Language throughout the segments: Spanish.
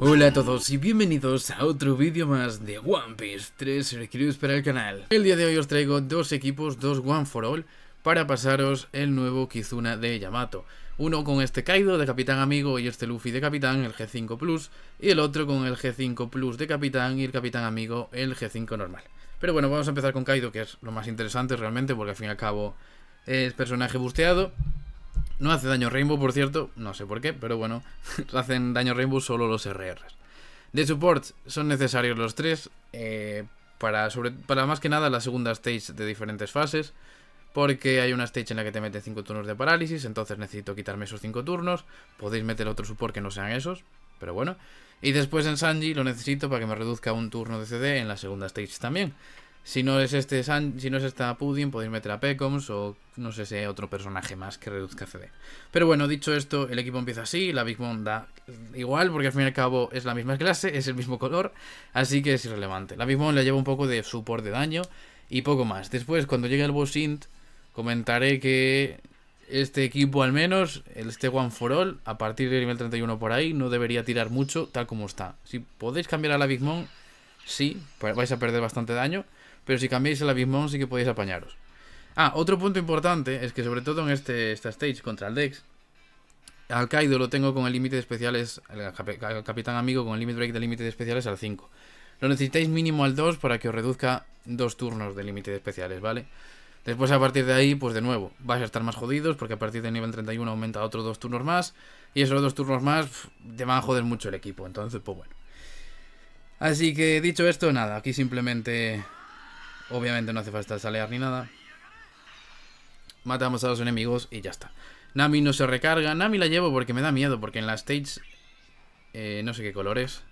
Hola a todos y bienvenidos a otro vídeo más de One Piece 3 Recruits para el canal. El día de hoy os traigo dos equipos, dos One for All, para pasaros el nuevo Kizuna de Yamato. Uno con este Kaido de Capitán Amigo y este Luffy de Capitán, el G5 Plus, y el otro con el G5 Plus de Capitán y el Capitán Amigo, el G5 normal. Pero bueno, vamos a empezar con Kaido, que es lo más interesante realmente, porque al fin y al cabo es personaje busteado. No hace daño Rainbow, por cierto, no sé por qué, pero bueno, hacen daño Rainbow solo los RR. De support son necesarios los tres, eh, para, sobre, para más que nada la segunda stage de diferentes fases, porque hay una stage en la que te meten 5 turnos de parálisis, entonces necesito quitarme esos 5 turnos, podéis meter otro support que no sean esos, pero bueno. Y después en Sanji lo necesito para que me reduzca un turno de CD en la segunda stage también. Si no es este si no es esta Pudding, podéis meter a Pecoms o no sé si otro personaje más que reduzca CD. Pero bueno, dicho esto, el equipo empieza así, la Big da igual, porque al fin y al cabo es la misma clase, es el mismo color, así que es irrelevante. La Big le lleva un poco de support de daño y poco más. Después, cuando llegue el boss int, comentaré que este equipo al menos, este One for All, a partir del nivel 31 por ahí, no debería tirar mucho tal como está. Si podéis cambiar a la Big sí, pues vais a perder bastante daño. Pero si cambiáis el abismón sí que podéis apañaros. Ah, otro punto importante es que sobre todo en este, esta stage contra el Dex, al Kaido lo tengo con el límite de especiales, El Capitán Amigo con el límite break de límite de especiales al 5. Lo necesitáis mínimo al 2 para que os reduzca dos turnos de límite de especiales, ¿vale? Después a partir de ahí, pues de nuevo, vais a estar más jodidos porque a partir del nivel 31 aumenta otros dos turnos más y esos dos turnos más te van a joder mucho el equipo, entonces pues bueno. Así que dicho esto, nada, aquí simplemente Obviamente no hace falta salear ni nada. Matamos a los enemigos y ya está. Nami no se recarga. Nami la llevo porque me da miedo, porque en la stage... Eh, no sé qué colores.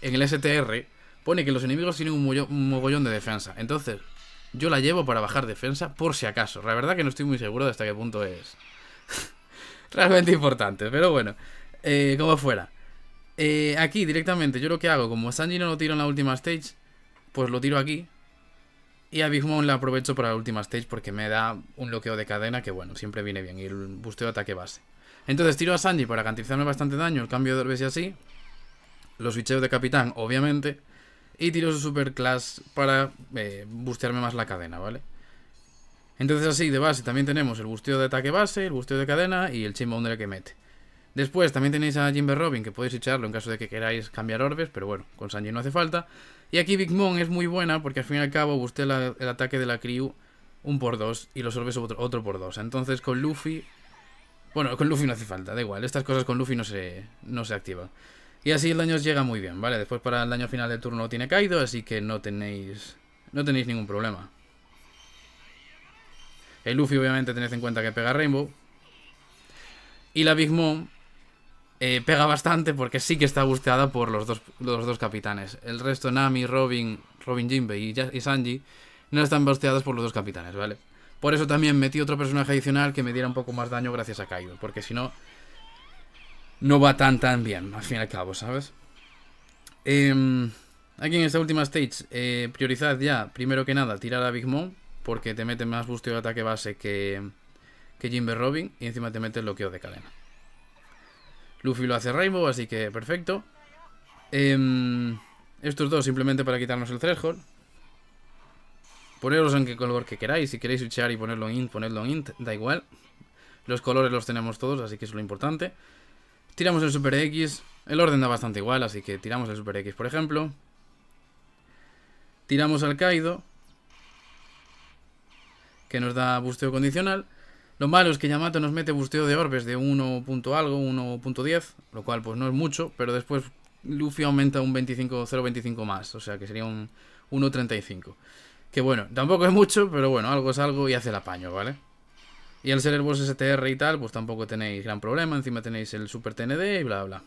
En el STR pone que los enemigos tienen un, mogollón de defensa. Entonces, yo la llevo para bajar defensa por si acaso. La verdad que no estoy muy seguro de hasta qué punto es realmente importante. Pero bueno, eh, como fuera. Eh, aquí directamente yo lo que hago, como Sanji no lo tiro en la última stage, pues lo tiro aquí y a Big Mom la aprovecho para la última stage porque me da un bloqueo de cadena que, bueno, siempre viene bien. Y el busteo de ataque base. Entonces tiro a Sanji para garantizarme bastante daño, el cambio de orbes y así. Los switcheos de capitán, obviamente. Y tiro su super para eh, bustearme más la cadena, ¿vale? Entonces así, de base también tenemos el busteo de ataque base, el busteo de cadena y el chainbounder que mete. Después también tenéis a Jimber Robin, que podéis echarlo en caso de que queráis cambiar orbes, pero bueno, con Sanji no hace falta. Y aquí Big Mom es muy buena porque al fin y al cabo busté el ataque de la Crew un por dos y lo orbes otro, por dos. Entonces con Luffy... Bueno, con Luffy no hace falta, da igual. Estas cosas con Luffy no se, no se activan. Y así el daño llega muy bien, ¿vale? Después para el daño final del turno tiene caído, así que no tenéis, no tenéis ningún problema. El Luffy obviamente tenéis en cuenta que pega Rainbow. Y la Big Mom eh, pega bastante porque sí que está busteada por los dos, capitanes. El resto, Nami, Robin, Robin y, Sanji, no están busteadas por los dos capitanes, ¿vale? Por eso también metí otro personaje adicional que me diera un poco más daño gracias a Kaido, porque si no, no va tan tan bien, al fin y al cabo, ¿sabes? Em, aquí en esta última stage, eh, priorizad ya, primero que nada, tirar a Big Mom, porque te mete más busteo de ataque base que, que Jimbe Robin, y encima te mete el bloqueo de cadena. Luffy lo hace Rainbow, así que perfecto. Em, estos dos simplemente para quitarnos el threshold. Poneros en qué color que queráis. Si queréis switchar y ponerlo en int, ponedlo en int, da igual. Los colores los tenemos todos, así que es lo importante. Tiramos el Super X. El orden da bastante igual, así que tiramos el Super X, por ejemplo. Tiramos al Kaido. Que nos da busteo condicional. Lo malo es que Yamato nos mete busteo de orbes de 1. algo, 1.10, lo cual pues no es mucho, pero después Luffy aumenta un 25, 0.25 más, o sea que sería un 1.35. Que bueno, tampoco es mucho, pero bueno, algo es algo y hace el apaño, ¿vale? Y al ser el boss STR y tal, pues tampoco tenéis gran problema, encima tenéis el Super TND y bla bla.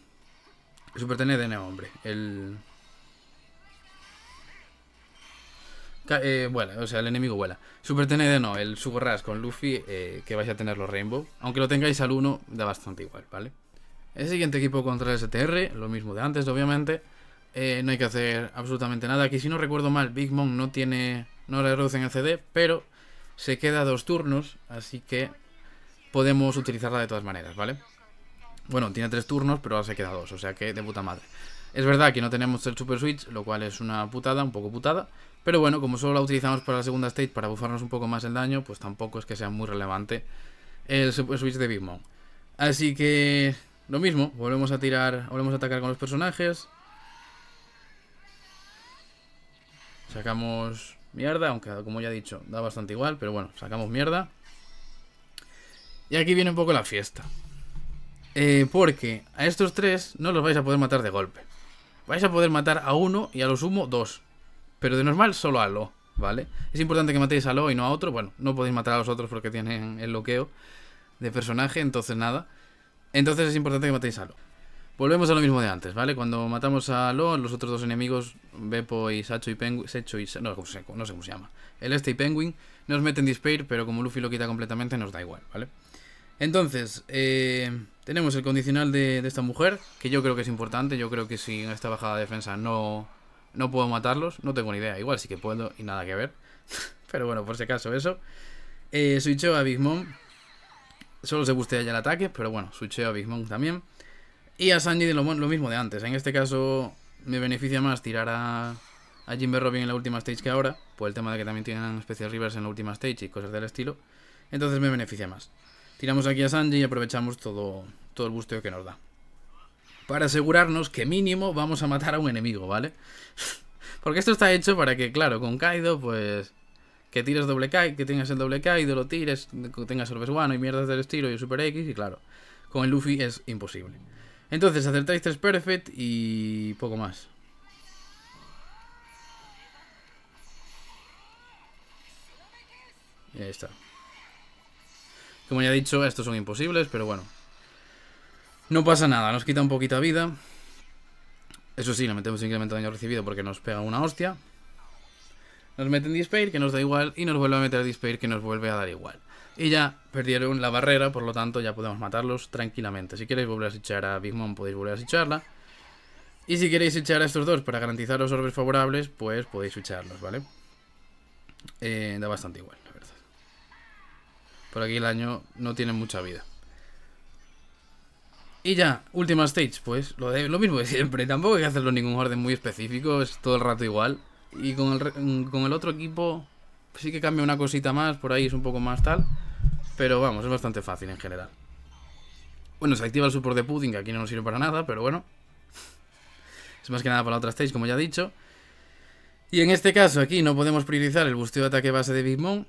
El Super TND no, hombre, el Eh, vuela, o sea, el enemigo vuela. Super TND no, el sub con Luffy, eh, que vais a tener los Rainbow. Aunque lo tengáis al 1, da bastante igual, ¿vale? El siguiente equipo contra el STR, lo mismo de antes, obviamente. Eh, no hay que hacer absolutamente nada. Aquí, si no recuerdo mal, Big Mom no tiene. No le reducen el CD, pero se queda dos turnos, así que podemos utilizarla de todas maneras, ¿vale? Bueno, tiene tres turnos, pero ahora se queda dos, o sea que de puta madre. Es verdad que no tenemos el Super Switch, lo cual es una putada, un poco putada. Pero bueno, como solo la utilizamos para la segunda stage para bufarnos un poco más el daño, pues tampoco es que sea muy relevante el Super Switch de Big Mom. Así que lo mismo, volvemos a tirar, volvemos a atacar con los personajes. Sacamos mierda, aunque como ya he dicho, da bastante igual, pero bueno, sacamos mierda. Y aquí viene un poco la fiesta. Eh, porque a estos tres no los vais a poder matar de golpe vais a poder matar a uno y a lo sumo dos. Pero de normal solo a Lo, ¿vale? Es importante que matéis a Lo y no a otro. Bueno, no podéis matar a los otros porque tienen el bloqueo de personaje, entonces nada. Entonces es importante que matéis a Lo. Volvemos a lo mismo de antes, ¿vale? Cuando matamos a Lo, los otros dos enemigos, Bepo y Sacho y Penguin, No, sé, cómo se llama. El este y Penguin nos meten Despair, pero como Luffy lo quita completamente, nos da igual, ¿vale? vale entonces, eh, tenemos el condicional de, esta mujer, que yo creo que es importante. Yo creo que sin esta bajada de defensa no, puedo matarlos, no tengo ni idea. Igual sí que puedo y nada que ver. Pero bueno, por si acaso eso. Eh, switcheo a Big Mom. Solo se guste ya el ataque, pero bueno, switcheo a Big Mom también. Y a Sanji de lo, mismo de antes. En este caso me beneficia más tirar a, a Jimbe Robin en la última stage que ahora, por el tema de que también tienen especial rivers en la última stage y cosas del estilo. Entonces me beneficia más. Tiramos aquí a Sanji y aprovechamos todo, todo el busteo que nos da. Para asegurarnos que mínimo vamos a matar a un enemigo, ¿vale? Porque esto está hecho para que, claro, con Kaido, pues... Que tires doble Kaido, que tengas el doble Kaido, lo tires, que tengas el Besguano y mierdas del estilo y el Super X, y claro, con el Luffy es imposible. Entonces, acertáis tres perfect y poco más. Y ahí está. Como ya he dicho, estos son imposibles, pero bueno. No pasa nada, nos quita un poquito de vida. Eso sí, le metemos incremento de daño recibido porque nos pega una hostia. Nos meten Dispair, que nos da igual, y nos vuelve a meter Dispair, que nos vuelve a dar igual. Y ya perdieron la barrera, por lo tanto ya podemos matarlos tranquilamente. Si queréis volver a echar a Big Mom, podéis volver a echarla. Y si queréis echar a estos dos para garantizar los orbes favorables, pues podéis echarlos, ¿vale? Eh, da bastante igual. Por aquí el año no tiene mucha vida. Y ya, última stage, pues lo, de, lo mismo de siempre. Tampoco hay que hacerlo en ningún orden muy específico, es todo el rato igual. Y con el, con el otro equipo pues sí que cambia una cosita más, por ahí es un poco más tal. Pero vamos, es bastante fácil en general. Bueno, se activa el support de Pudding, que aquí no nos sirve para nada, pero bueno. Es más que nada para la otra stage, como ya he dicho. Y en este caso aquí no podemos priorizar el busteo de ataque base de Big Mom.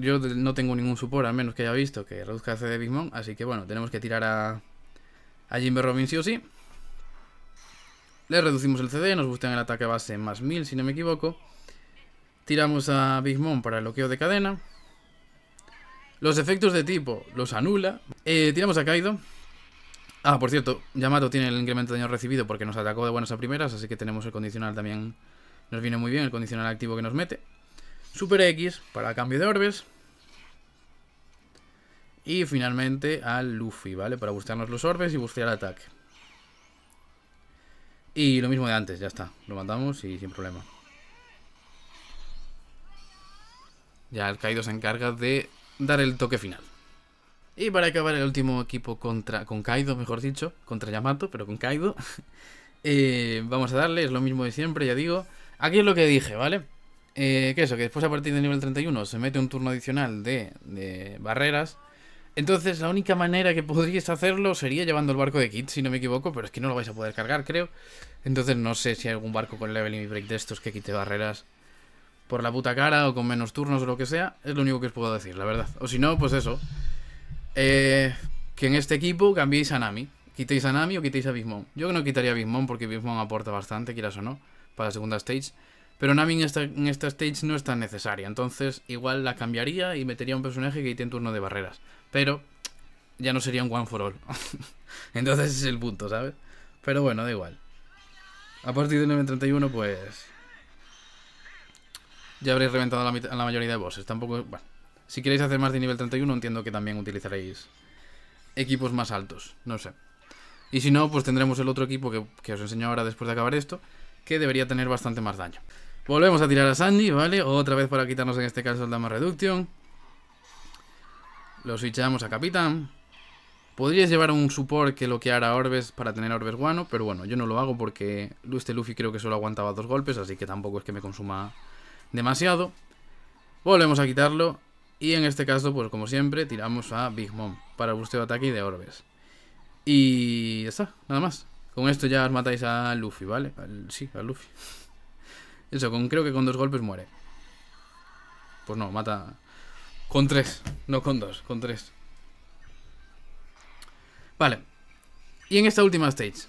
yo no tengo ningún support, al menos que haya visto, que reduzca el CD de Big Así que bueno, tenemos que tirar a, Jimber Robin sí o sí. Le reducimos el CD, nos bustean el ataque base más 1000 si no me equivoco. Tiramos a Big Mom para el bloqueo de cadena. Los efectos de tipo los anula. Eh, tiramos a Kaido. Ah, por cierto, Yamato tiene el incremento de daño recibido porque nos atacó de buenas a primeras, así que tenemos el condicional también nos viene muy bien el condicional activo que nos mete. Super X para cambio de orbes. Y finalmente al Luffy, ¿vale? Para buscarnos los orbes y buscar el ataque. Y lo mismo de antes, ya está. Lo mandamos y sin problema. Ya el Kaido se encarga de dar el toque final. Y para acabar el último equipo contra, con Kaido, mejor dicho, contra Yamato, pero con Kaido, eh, vamos a darle, es lo mismo de siempre, ya digo, Aquí es lo que dije, ¿vale? Eh, que eso, que después a partir del nivel 31 se mete un turno adicional de, barreras. Entonces la única manera que podríais hacerlo sería llevando el barco de Kit, si no me equivoco, pero es que no lo vais a poder cargar, creo. Entonces no sé si hay algún barco con level leveling break de estos que quite barreras por la puta cara o con menos turnos o lo que sea. Es lo único que os puedo decir, la verdad. O si no, pues eso. Eh, que en este equipo cambiéis a Nami. Quitéis a Nami o quitéis a Bismón Yo no quitaría a Bismón porque Bismon aporta bastante, quieras o no para la segunda stage. Pero Nami en esta, en esta stage no es tan necesaria, entonces igual la cambiaría y metería un personaje que tiene turno de barreras. Pero ya no sería un one for all. entonces es el punto, ¿sabes? Pero bueno, da igual. A partir del 31 pues... Ya habréis reventado la, la mayoría de bosses. Tampoco... Bueno, si queréis hacer más de nivel 31 entiendo que también utilizaréis equipos más altos, no sé. Y si no, pues tendremos el otro equipo que, que os enseño ahora después de acabar esto, que debería tener bastante más daño. Volvemos a tirar a Sandy, ¿vale? Otra vez para quitarnos en este caso el Dama Reduction. Lo switchamos a Capitán. Podrías llevar un support que bloqueara a Orbes para tener Orbes Guano, pero bueno, yo no lo hago porque este Luffy creo que solo aguantaba dos golpes, así que tampoco es que me consuma demasiado. Volvemos a quitarlo y en este caso, pues como siempre, tiramos a Big Mom para el busteo de ataque y de Orbes. Y ya está, nada más. Con esto ya os matáis a Luffy, ¿vale? sí, a Luffy. Eso, con, creo que con dos golpes muere. Pues no, mata... Con tres, no con dos, con tres. Vale. Y en esta última stage.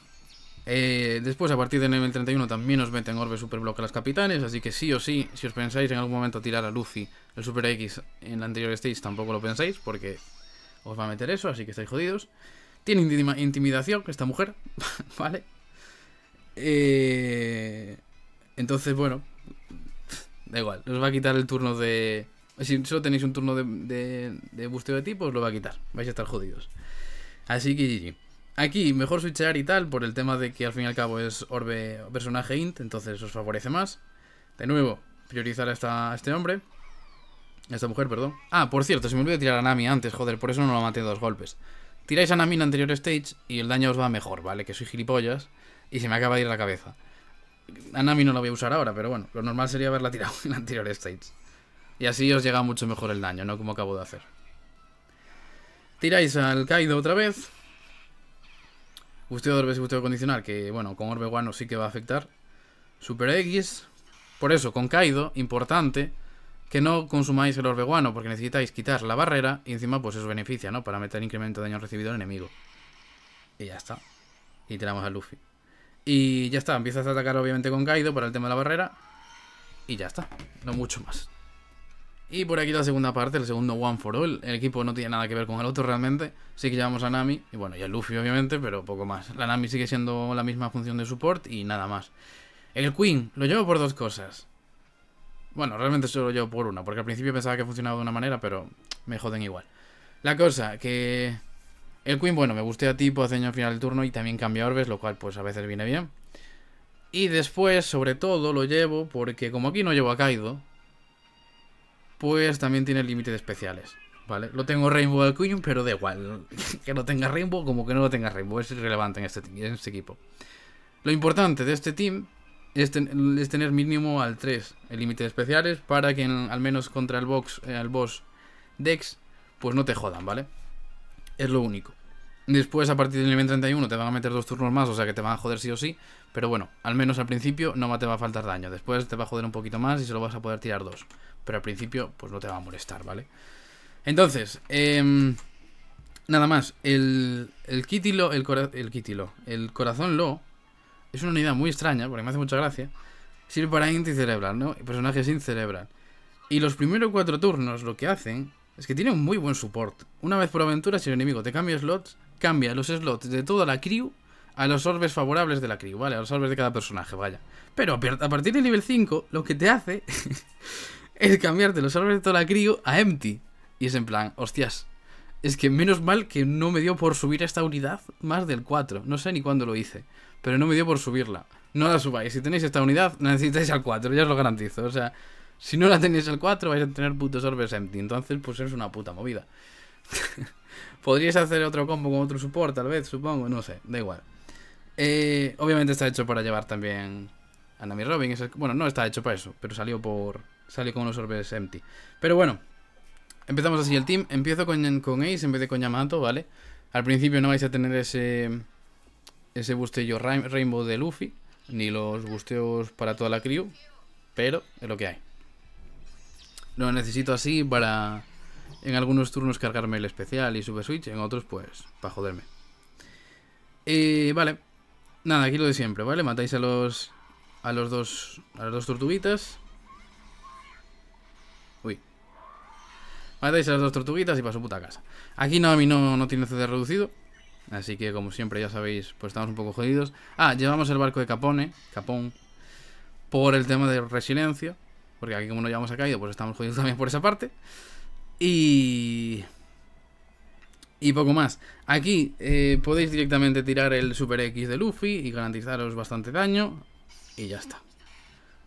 Eh, después, a partir de nivel 31, también os meten orbe Superblock a las capitanes. Así que sí o sí, si os pensáis en algún momento tirar a Luffy el super X en la anterior stage, tampoco lo pensáis porque os va a meter eso, así que estáis jodidos. Tiene intimidación esta mujer, ¿vale? Eh, entonces, bueno, da igual, os va a quitar el turno de... Si solo tenéis un turno de, de, de tipo de lo va a quitar. Vais a estar jodidos. Así que Aquí, mejor switchar y tal, por el tema de que al fin y al cabo es orbe personaje int, entonces os favorece más. De nuevo, priorizar a, este hombre. A esta mujer, perdón. Ah, por cierto, se me olvidó tirar a Nami antes, joder, por eso no lo maté dos golpes. Tiráis a Nami en anterior stage y el daño os va mejor, ¿vale? Que soy gilipollas y se me acaba de ir la cabeza. Anami no la voy a usar ahora, pero bueno, lo normal sería haberla tirado en anterior stage. Y así os llega mucho mejor el daño, ¿no? Como acabo de hacer. Tiráis al Kaido otra vez. Gusteo de orbes y gusteo condicional, que bueno, con orbe guano sí que va a afectar. Super X. Por eso, con Kaido, importante, que no consumáis el orbe porque necesitáis quitar la barrera y encima pues eso beneficia, ¿no? Para meter incremento de daño recibido al enemigo. Y ya está. Y tenemos a Luffy. Y ya está, empiezas a atacar obviamente con Kaido para el tema de la barrera. Y ya está, no mucho más. Y por aquí la segunda parte, el segundo One for All. El equipo no tiene nada que ver con el otro realmente. Sí que llevamos a Nami, y bueno, y a Luffy obviamente, pero poco más. La Nami sigue siendo la misma función de support y nada más. El Queen lo llevo por dos cosas. Bueno, realmente solo llevo por una, porque al principio pensaba que funcionaba de una manera, pero me joden igual. La cosa, que el Queen, bueno, me guste a tipo, pues, hace año al final del turno y también cambia orbes, lo cual pues a veces viene bien. Y después, sobre todo, lo llevo porque como aquí no llevo a Kaido, pues también tiene límite de especiales, ¿vale? Lo tengo Rainbow al Queen, pero da igual. que no tenga Rainbow como que no lo tenga Rainbow, es irrelevante en este, este equipo. Lo importante de este team es, tener mínimo al 3 el límite de especiales para que al menos contra el, box, eh, boss Dex, pues no te jodan, ¿vale? Es lo único. Después, a partir del nivel 31, te van a meter dos turnos más, o sea que te van a joder sí o sí. Pero bueno, al menos al principio no te va a faltar daño. Después te va a joder un poquito más y solo vas a poder tirar dos. Pero al principio, pues no te va a molestar, ¿vale? Entonces, em, nada más. El, el kitilo, el, el el corazón lo es una unidad muy extraña, porque me hace mucha gracia. Sirve para anti-cerebral, ¿no? personajes sin cerebral. Y los primeros cuatro turnos lo que hacen es que tiene un muy buen support. Una vez por aventura, si el enemigo te cambia slots, cambia los slots de toda la crew a los orbes favorables de la crew, ¿vale? A los orbes de cada personaje, vaya. Pero a partir del nivel 5, lo que te hace es cambiarte los orbes de toda la crew a empty. Y es en plan, hostias, es que menos mal que no me dio por subir a esta unidad más del 4. No sé ni cuándo lo hice pero no me dio por subirla. No la subáis. Si tenéis esta unidad, necesitáis al 4, ya os lo garantizo. O sea, si no la tenéis al 4, vais a tener putos orbes empty. Entonces, pues es una puta movida. Podríais hacer otro combo con otro support, tal vez, supongo. No sé, da igual. Eh, obviamente está hecho para llevar también a Nami Robin. Bueno, no está hecho para eso, pero salió por salió con unos orbes empty. Pero bueno, empezamos así el team. Empiezo con, con Ace en vez de con Yamato, ¿vale? Al principio no vais a tener ese ese busteo Rainbow de Luffy, ni los busteos para toda la crew, pero es lo que hay. Lo necesito así para en algunos turnos cargarme el especial y Super Switch, en otros pues para joderme. vale, nada, aquí lo de siempre, ¿vale? Matáis a los a los dos a las dos tortuguitas. Uy. Matáis a las dos tortuguitas y para su puta casa. Aquí no, mí no, no tiene CD reducido, Así que como siempre ya sabéis, pues estamos un poco jodidos. Ah, llevamos el barco de Capone, Capón, por el tema de resiliencia. Porque aquí como no llevamos a caído, pues estamos jodidos también por esa parte. Y... Y poco más. Aquí eh, podéis directamente tirar el Super X de Luffy y garantizaros bastante daño. Y ya está.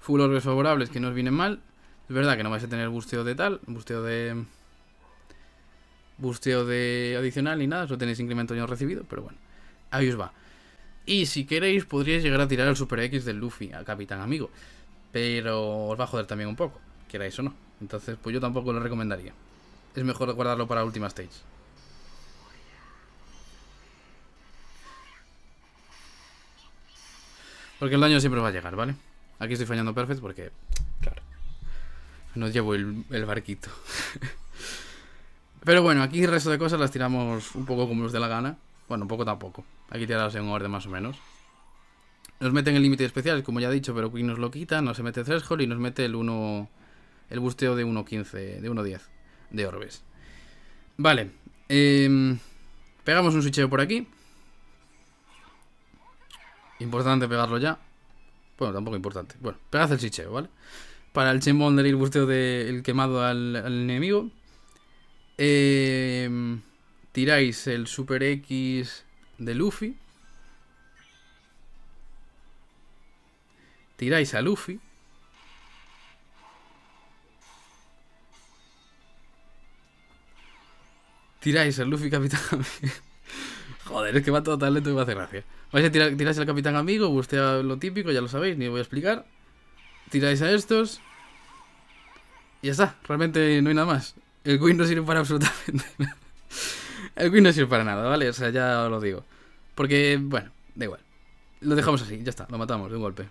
Full desfavorables que no os vienen mal. Es verdad que no vais a tener busteo de tal, busteo de busteo de adicional y nada, solo tenéis incremento ya recibido, pero bueno, ahí os va. Y si queréis, podríais llegar a tirar el Super X del Luffy, a Capitán Amigo, pero os va a joder también un poco, queráis o no. Entonces, pues yo tampoco lo recomendaría. Es mejor guardarlo para última stage. Porque el daño siempre va a llegar, ¿vale? Aquí estoy fallando perfect porque, claro, no llevo el, el barquito. Pero bueno, aquí el resto de cosas las tiramos un poco como nos dé la gana. Bueno, un poco tampoco. Aquí tirarás en en orden más o menos. Nos meten el límite especial, como ya he dicho, pero Queen nos lo quita, nos mete Threshold y nos mete el 1. El busteo de 1.15, de 1.10 de orbes. Vale. Em, pegamos un switcheo por aquí. Importante pegarlo ya. Bueno, tampoco importante. Bueno, pegad el switcheo, ¿vale? Para el y del busteo del de quemado al enemigo. Em, tiráis el Super X de Luffy. Tiráis a Luffy. Tiráis al Luffy Capitán Amigo. Joder, es que va todo tan lento Y me hace gracia. Vais a tirar, tiráis al Capitán Amigo, bustea lo típico, ya lo sabéis, ni os voy a explicar. Tiráis a estos. Y ya está, realmente no hay nada más. El Queen no sirve para absolutamente nada. El Queen no sirve para nada, ¿vale? O sea, ya lo digo. Porque, bueno, da igual. Lo dejamos así, ya está, lo matamos de un golpe.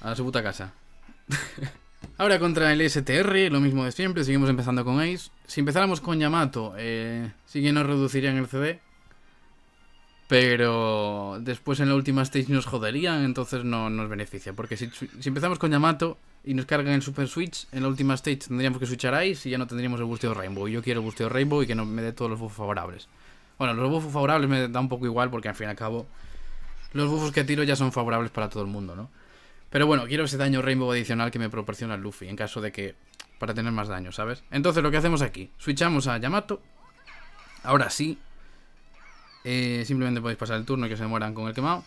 A su puta casa. Ahora contra el STR, lo mismo de siempre, seguimos empezando con Ace. Si empezáramos con Yamato, eh, sí que nos reducirían el CD, pero después en la última stage nos joderían, entonces no nos beneficia. Porque si, empezamos con Yamato y nos cargan el Super Switch, en la última stage tendríamos que switchar Ice y ya no tendríamos el busteo Rainbow. Yo quiero el busteo Rainbow y que no me dé todos los buffos favorables. Bueno, los buffos favorables me da un poco igual porque al fin y al cabo los buffos que tiro ya son favorables para todo el mundo, ¿no? Pero bueno, quiero ese daño Rainbow adicional que me proporciona Luffy en caso de que... para tener más daño, ¿sabes? Entonces lo que hacemos aquí, switchamos a Yamato. Ahora sí, eh, simplemente podéis pasar el turno y que se mueran con el quemado.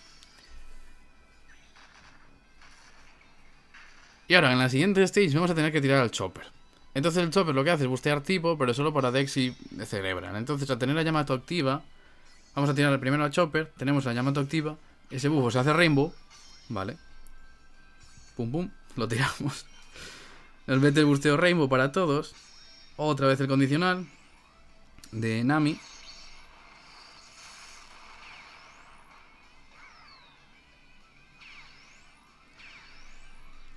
Y ahora, en la siguiente stage vamos a tener que tirar al Chopper. Entonces el Chopper lo que hace es bustear tipo, pero solo para Dex y Cerebran. Entonces, al tener la llamada activa, vamos a tirar primero al Chopper, tenemos la llamada activa, ese bufo se hace Rainbow, ¿vale? Pum, pum, lo tiramos. Nos mete el busteo Rainbow para todos. Otra vez el condicional de Nami.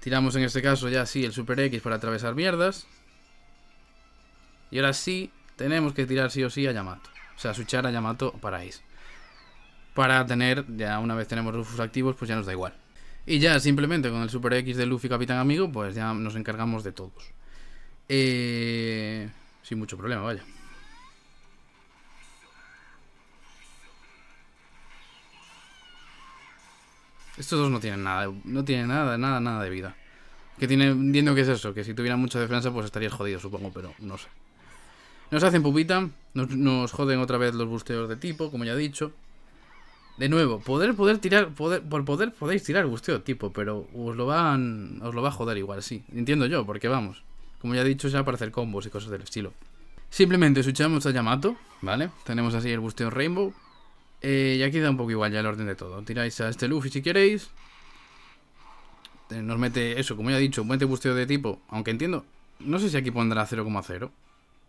Tiramos en este caso ya sí el Super X para atravesar mierdas. Y ahora sí, tenemos que tirar sí o sí a Yamato. O sea, suchar a Yamato para eso. Para tener, ya una vez tenemos Rufus activos, pues ya nos da igual. Y ya simplemente con el Super X de Luffy Capitán Amigo, pues ya nos encargamos de todos. Eh, sin mucho problema, vaya. Estos dos no tienen nada, no tienen nada, nada, nada de vida. Que tiene, entiendo que es eso, que si tuvieran mucha defensa pues estarías jodido, supongo, pero no sé. Nos hacen pupita, nos, joden otra vez los busteos de tipo, como ya he dicho. De nuevo, poder, poder tirar, poder, por poder podéis tirar busteo de tipo, pero os lo van, os lo va a joder igual, sí. Entiendo yo, porque vamos, como ya he dicho, ya para hacer combos y cosas del estilo. Simplemente escuchamos a Yamato, ¿vale? Tenemos así el busteo Rainbow, eh, y aquí da un poco igual ya el orden de todo. Tiráis a este Luffy si queréis. Eh, nos mete eso, como ya he dicho, un buen busteo de tipo. Aunque entiendo, no sé si aquí pondrá 0,0.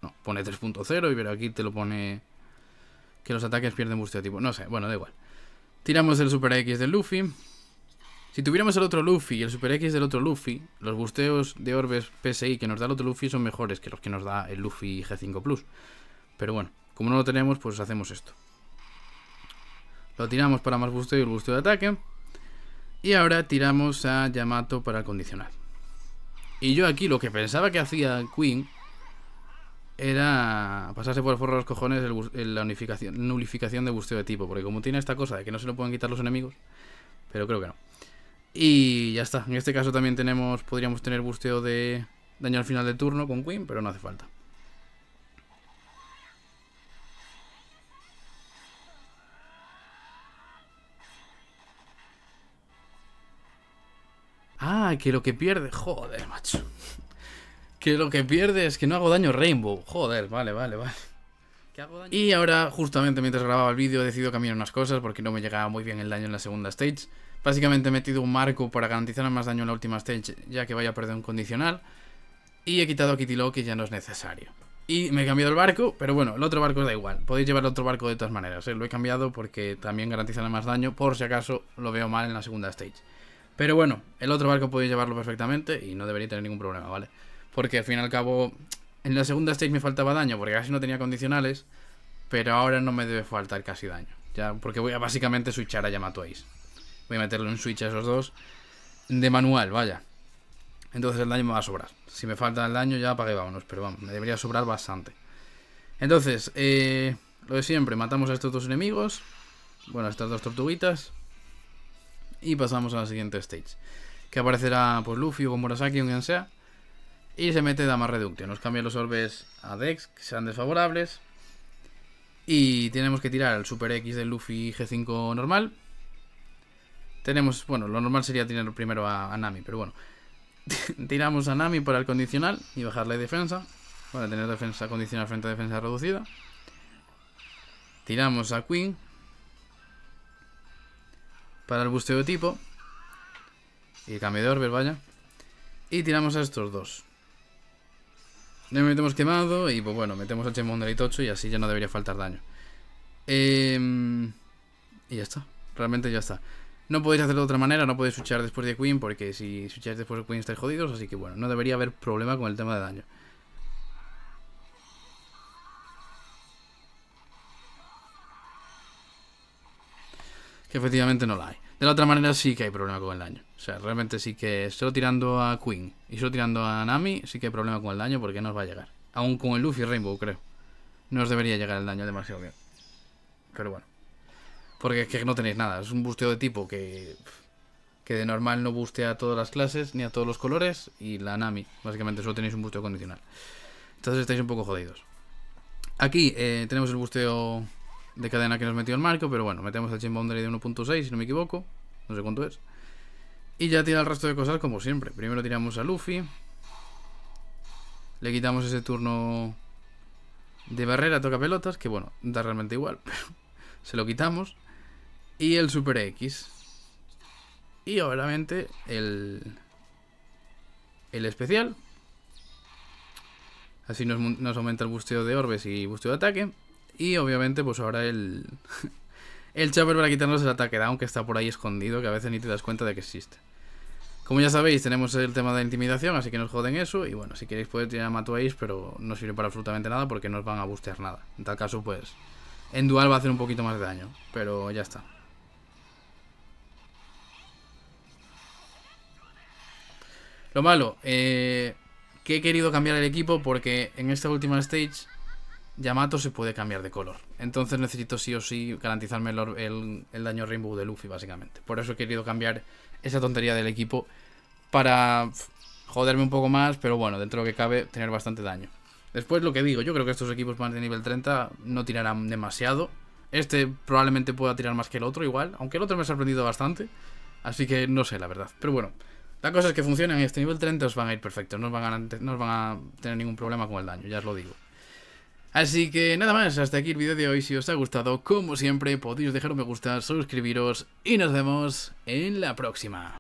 No, pone 3.0 y pero aquí te lo pone que los ataques pierden busteo de tipo. No sé, bueno, da igual. Tiramos el Super X del Luffy. Si tuviéramos el otro Luffy y el Super X del otro Luffy, los busteos de orbes PSI que nos da el otro Luffy son mejores que los que nos da el Luffy G5 Plus. Pero bueno, como no lo tenemos, pues hacemos esto. Lo tiramos para más busteo y el busteo de ataque. Y ahora tiramos a Yamato para condicionar. Y yo aquí lo que pensaba que hacía Queen era pasarse por el forro de los cojones la unificación, nulificación de busteo de tipo. Porque como tiene esta cosa de que no se lo pueden quitar los enemigos, pero creo que no. Y ya está. En este caso también tenemos podríamos tener busteo de daño al final de turno con Queen, pero no hace falta. Ah, que lo que pierde. Joder, macho. Que lo que pierde es que no hago daño Rainbow. Joder, vale, vale, vale. Y ahora, justamente mientras grababa el vídeo, he decidido cambiar unas cosas porque no me llegaba muy bien el daño en la segunda stage. Básicamente he metido un marco para garantizar más daño en la última stage, ya que vaya a perder un condicional. Y he quitado a Kitty Loki, que ya no es necesario. Y me he cambiado el barco, pero bueno, el otro barco da igual. Podéis llevar el otro barco de todas maneras, ¿eh? lo he cambiado porque también garantizará más daño, por si acaso lo veo mal en la segunda stage. Pero bueno, el otro barco podéis llevarlo perfectamente y no debería tener ningún problema, ¿vale? Porque al fin y al cabo, en la segunda stage me faltaba daño porque casi no tenía condicionales, pero ahora no me debe faltar casi daño. Ya, porque voy a básicamente switchar a Yamato Ace. Voy a meterle un switch a esos dos de manual, vaya. Entonces el daño me va a sobrar. Si me falta el daño ya apague vámonos, pero vamos, me debería sobrar bastante. Entonces, eh, lo de siempre, matamos a estos dos enemigos. Bueno, a estas dos tortuguitas y pasamos a la siguiente stage. Que aparecerá pues Luffy o Murasaki o quien sea. Y se mete Dama Reductio. Nos cambia los orbes a Dex, que sean desfavorables. Y tenemos que tirar el Super X de Luffy G5 normal. Tenemos, bueno, lo normal sería tirar primero a, Nami, pero bueno. Tiramos a Nami por el condicional y bajarle defensa. Para tener defensa condicional frente a defensa reducida. Tiramos a Queen para el busteo de tipo. Y el cambiador orbe, vaya. Y tiramos a estos dos. Ya metemos quemado y pues bueno, metemos el Chemon y 8 y así ya no debería faltar daño. Em, y ya está. Realmente ya está. No podéis hacerlo de otra manera, no podéis luchar después de Queen, porque si lucháis después de Queen estáis jodidos, así que bueno, no debería haber problema con el tema de daño. que efectivamente no la hay. De la otra manera sí que hay problema con el daño. O sea, realmente sí que solo tirando a Queen y solo tirando a Nami sí que hay problema con el daño porque no os va a llegar. Aún con el Luffy Rainbow, creo. No os debería llegar el daño demasiado bien. Pero bueno. Porque es que no tenéis nada. Es un busteo de tipo que... Que de normal no bustea a todas las clases ni a todos los colores. Y la Nami. Básicamente solo tenéis un busteo condicional. Entonces estáis un poco jodidos. Aquí eh, tenemos el busteo de cadena que nos metió el marco, pero bueno, metemos el chain boundary de 1.6, si no me equivoco, no sé cuánto es. Y ya tira el resto de cosas como siempre. Primero tiramos a Luffy. Le quitamos ese turno de barrera, toca pelotas, que bueno, da realmente igual, pero se lo quitamos. Y el Super X. Y obviamente el, el especial. Así nos, nos aumenta el busteo de orbes y busteo de ataque. Y obviamente, pues ahora el. el chopper para quitarnos el ataque down que está por ahí escondido, que a veces ni te das cuenta de que existe. Como ya sabéis, tenemos el tema de la intimidación, así que nos joden eso. Y bueno, si queréis poder tirar a Matuais... pero no sirve para absolutamente nada porque no os van a bustear nada. En tal caso, pues. En dual va a hacer un poquito más de daño, pero ya está. Lo malo, eh, que he querido cambiar el equipo porque en esta última stage Yamato se puede cambiar de color. Entonces necesito sí o sí garantizarme el, el, daño Rainbow de Luffy, básicamente. Por eso he querido cambiar esa tontería del equipo para joderme un poco más, pero bueno, dentro de lo que cabe, tener bastante daño. Después lo que digo, yo creo que estos equipos más de nivel 30 no tirarán demasiado. Este probablemente pueda tirar más que el otro igual, aunque el otro me ha sorprendido bastante. Así que no sé, la verdad. Pero bueno, la cosa es que funcionan en este nivel 30 os van a ir perfectos, no no os van a tener ningún problema con el daño, ya os lo digo. Así que nada más, hasta aquí el vídeo de hoy. Si os ha gustado, como siempre, podéis dejar un me gusta, suscribiros y nos vemos en la próxima.